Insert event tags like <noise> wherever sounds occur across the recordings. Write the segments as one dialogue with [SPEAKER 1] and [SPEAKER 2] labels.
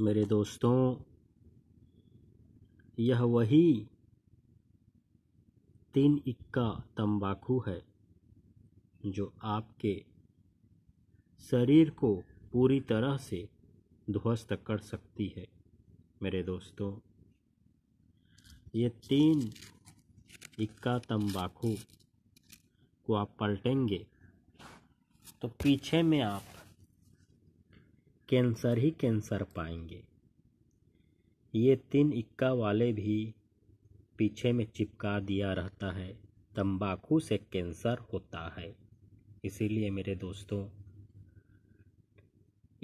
[SPEAKER 1] मेरे दोस्तों यह वही तीन इक्का तंबाकू है जो आपके शरीर को पूरी तरह से ध्वस्त कर सकती है मेरे दोस्तों ये तीन इक्का तंबाकू को आप पलटेंगे तो पीछे में आप कैंसर ही कैंसर पाएंगे ये तीन इक्का वाले भी पीछे में चिपका दिया रहता है तंबाकू से कैंसर होता है इसीलिए मेरे दोस्तों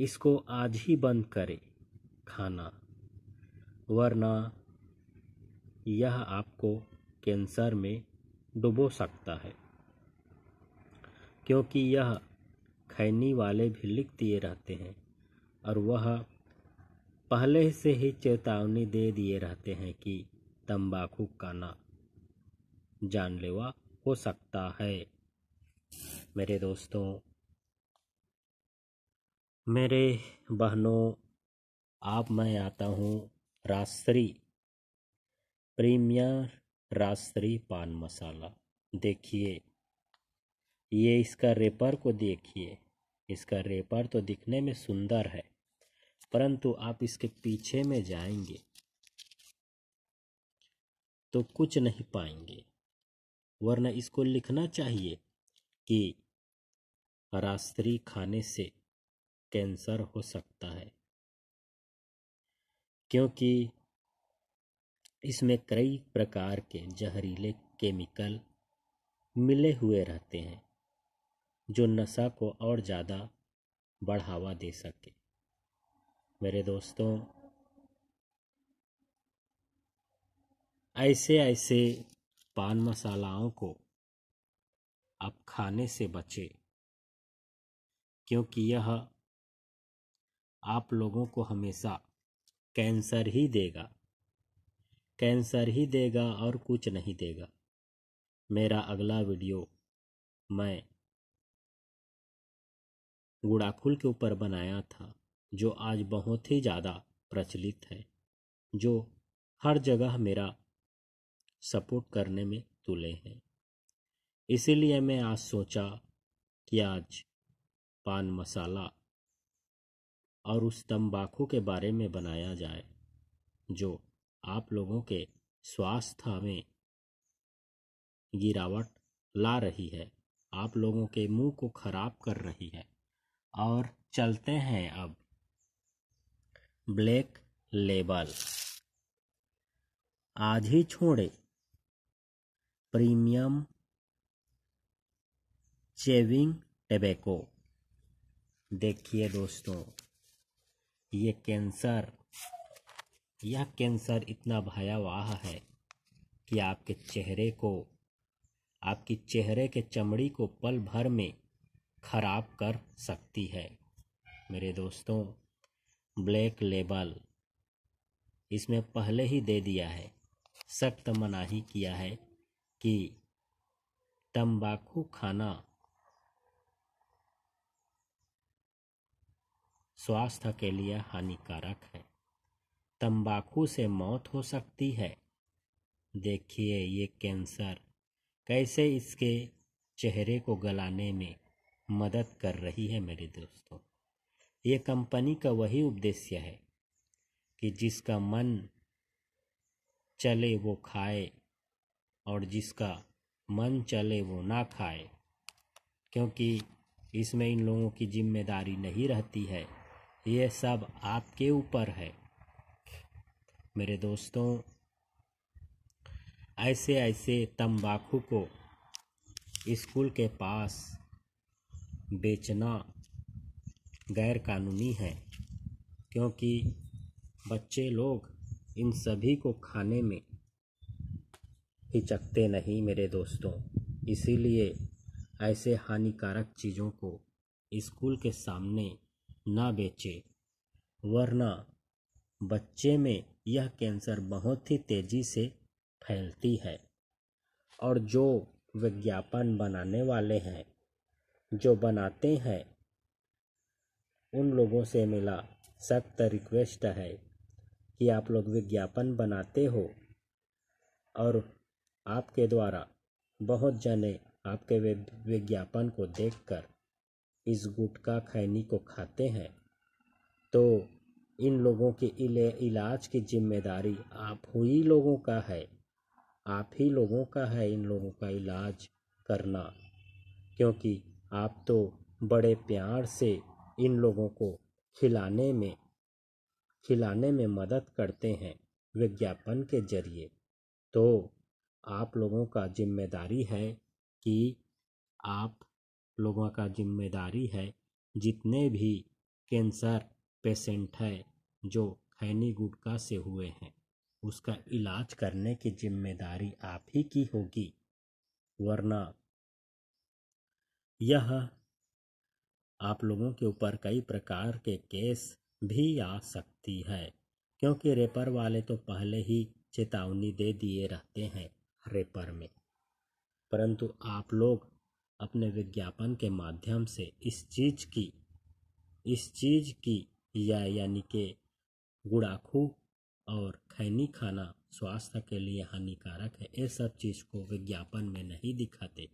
[SPEAKER 1] इसको आज ही बंद करें खाना वरना यह आपको कैंसर में डुबो सकता है क्योंकि यह खैनी वाले भी लिख दिए रहते हैं और वह पहले से ही चेतावनी दे दिए रहते हैं कि तंबाकू खाना जानलेवा हो सकता है मेरे दोस्तों मेरे बहनों आप मैं आता हूँ रास्त्री प्रीमियर रास्त्री पान मसाला देखिए ये इसका रेपर को देखिए इसका रेपर तो दिखने में सुंदर है परंतु आप इसके पीछे में जाएंगे तो कुछ नहीं पाएंगे वरना इसको लिखना चाहिए कि रास्त्री खाने से कैंसर हो सकता है क्योंकि इसमें कई प्रकार के जहरीले केमिकल मिले हुए रहते हैं जो नशा को और ज़्यादा बढ़ावा दे सके मेरे दोस्तों ऐसे ऐसे पान मसालाओं को आप खाने से बचें क्योंकि यह आप लोगों को हमेशा कैंसर ही देगा कैंसर ही देगा और कुछ नहीं देगा मेरा अगला वीडियो मैं गुड़ाखुल के ऊपर बनाया था जो आज बहुत ही ज़्यादा प्रचलित है जो हर जगह मेरा सपोर्ट करने में तुले हैं इसीलिए मैं आज सोचा कि आज पान मसाला और उस तंबाकू के बारे में बनाया जाए जो आप लोगों के स्वास्थ्य में गिरावट ला रही है आप लोगों के मुंह को खराब कर रही है और चलते हैं अब ब्लैक लेबल आधी छोड़े प्रीमियम चेविंग टबैको देखिए दोस्तों ये कैंसर यह कैंसर इतना भयावह है कि आपके चेहरे को आपकी चेहरे के चमड़ी को पल भर में खराब कर सकती है मेरे दोस्तों ब्लैक लेबल इसमें पहले ही दे दिया है सख्त मनाही किया है कि तंबाकू खाना स्वास्थ्य के लिए हानिकारक है तंबाकू से मौत हो सकती है देखिए ये कैंसर कैसे इसके चेहरे को गलाने में मदद कर रही है मेरे दोस्तों ये कंपनी का वही उद्देश्य है कि जिसका मन चले वो खाए और जिसका मन चले वो ना खाए क्योंकि इसमें इन लोगों की जिम्मेदारी नहीं रहती है ये सब आपके ऊपर है मेरे दोस्तों ऐसे ऐसे तंबाकू को स्कूल के पास बेचना गैरकानूनी है क्योंकि बच्चे लोग इन सभी को खाने में हिचकते नहीं मेरे दोस्तों इसीलिए ऐसे हानिकारक चीज़ों को स्कूल के सामने ना बेचे वरना बच्चे में यह कैंसर बहुत ही तेज़ी से फैलती है और जो विज्ञापन बनाने वाले हैं जो बनाते हैं उन लोगों से मिला सख्त रिक्वेस्ट है कि आप लोग विज्ञापन बनाते हो और आपके द्वारा बहुत जने आपके विज्ञापन को देखकर इस गुटखा खैनी को खाते हैं तो इन लोगों के इलाज की जिम्मेदारी आप ही लोगों का है आप ही लोगों का है इन लोगों का इलाज करना क्योंकि आप तो बड़े प्यार से इन लोगों को खिलाने में खिलाने में मदद करते हैं विज्ञापन के जरिए तो आप लोगों का जिम्मेदारी है कि आप लोगों का जिम्मेदारी है जितने भी कैंसर पेशेंट है जो खैनी गुटका से हुए हैं उसका इलाज करने की जिम्मेदारी आप ही की होगी वरना यह आप लोगों के ऊपर कई प्रकार के केस भी आ सकती है क्योंकि रेपर वाले तो पहले ही चेतावनी दे दिए रहते हैं रेपर में परंतु आप लोग अपने विज्ञापन के माध्यम से इस चीज़ की इस चीज़ की या यानी कि गुड़ाखू और खैनी खाना स्वास्थ्य के लिए हानिकारक है ये सब चीज़ को विज्ञापन में नहीं दिखाते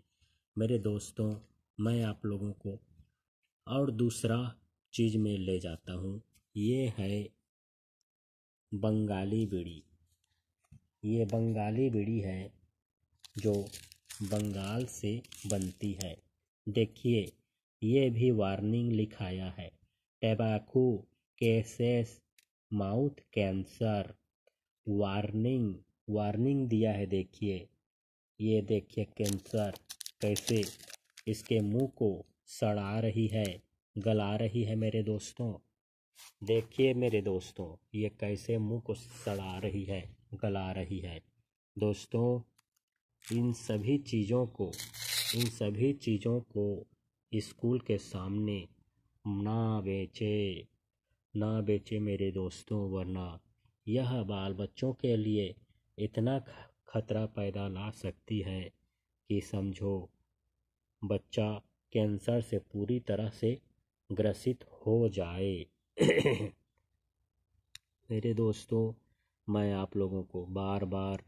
[SPEAKER 1] मेरे दोस्तों मैं आप लोगों को और दूसरा चीज़ में ले जाता हूँ ये है बंगाली बीड़ी ये बंगाली बीड़ी है जो बंगाल से बनती है देखिए ये भी वार्निंग लिखाया है tobacco cases mouth cancer warning warning दिया है देखिए ये देखिए कैंसर कैसे इसके मुंह को सड़ा रही है गला रही है मेरे दोस्तों देखिए मेरे दोस्तों ये कैसे मुंह को सड़ा रही है गला रही है दोस्तों इन सभी चीज़ों को इन सभी चीज़ों को स्कूल के सामने ना बेचे ना बेचे मेरे दोस्तों वरना यह बाल बच्चों के लिए इतना खतरा पैदा ला सकती है कि समझो बच्चा कैंसर से पूरी तरह से ग्रसित हो जाए <clears throat> मेरे दोस्तों मैं आप लोगों को बार बार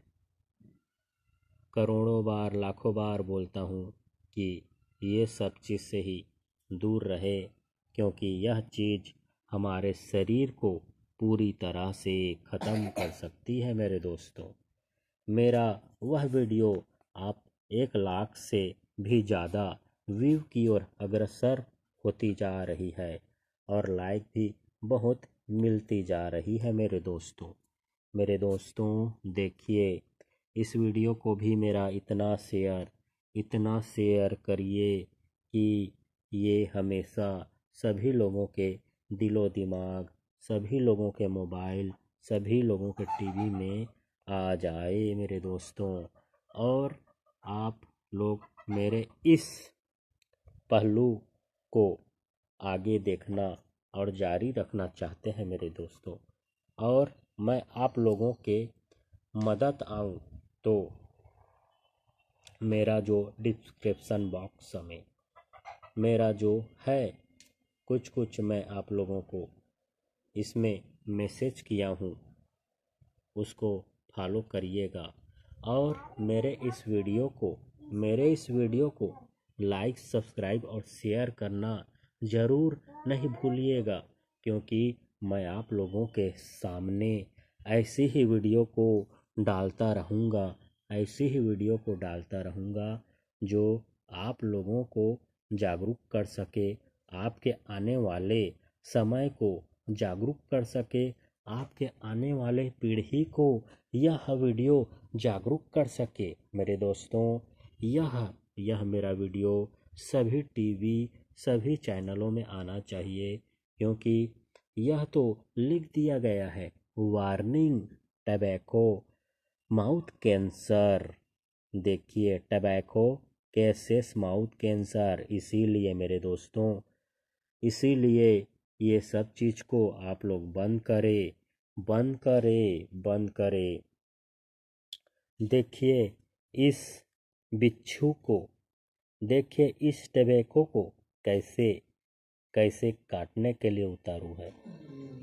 [SPEAKER 1] करोड़ों बार लाखों बार बोलता हूँ कि ये सब चीज़ से ही दूर रहे क्योंकि यह चीज़ हमारे शरीर को पूरी तरह से ख़त्म कर सकती है मेरे दोस्तों मेरा वह वीडियो आप एक लाख से भी ज़्यादा व्यू की ओर अग्रसर होती जा रही है और लाइक भी बहुत मिलती जा रही है मेरे दोस्तों मेरे दोस्तों देखिए इस वीडियो को भी मेरा इतना शेयर इतना शेयर करिए कि ये हमेशा सभी लोगों के दिलो दिमाग सभी लोगों के मोबाइल सभी लोगों के टीवी में आ जाए मेरे दोस्तों और आप लोग मेरे इस पहलू को आगे देखना और जारी रखना चाहते हैं मेरे दोस्तों और मैं आप लोगों के मदद आऊँ तो मेरा जो डिस्क्रिप्सन बॉक्स में मेरा जो है कुछ कुछ मैं आप लोगों को इसमें मैसेज किया हूँ उसको फॉलो करिएगा और मेरे इस वीडियो को मेरे इस वीडियो को लाइक सब्सक्राइब और शेयर करना ज़रूर नहीं भूलिएगा क्योंकि मैं आप लोगों के सामने ऐसी ही वीडियो को डालता रहूँगा ऐसी ही वीडियो को डालता रहूँगा जो आप लोगों को जागरूक कर सके आपके आने वाले समय को जागरूक कर सके आपके आने वाले पीढ़ी को यह वीडियो जागरूक कर सके मेरे दोस्तों यह यह मेरा वीडियो सभी टीवी सभी चैनलों में आना चाहिए क्योंकि यह तो लिख दिया गया है वार्निंग टबैको माउथ कैंसर देखिए टबैको कैसेस माउथ कैंसर इसीलिए मेरे दोस्तों इसीलिए ये सब चीज़ को आप लोग बंद करें बंद करें बंद करें देखिए इस बिच्छू को देखिए इस टबेको को कैसे कैसे काटने के लिए उतारू है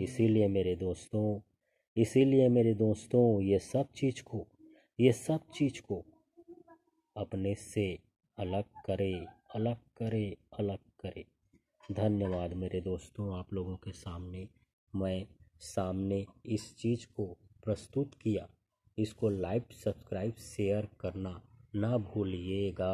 [SPEAKER 1] इसीलिए मेरे दोस्तों इसीलिए मेरे दोस्तों ये सब चीज़ को ये सब चीज़ को अपने से अलग करे अलग करे अलग करे धन्यवाद मेरे दोस्तों आप लोगों के सामने मैं सामने इस चीज़ को प्रस्तुत किया इसको लाइक सब्सक्राइब शेयर करना ना भूलिएगा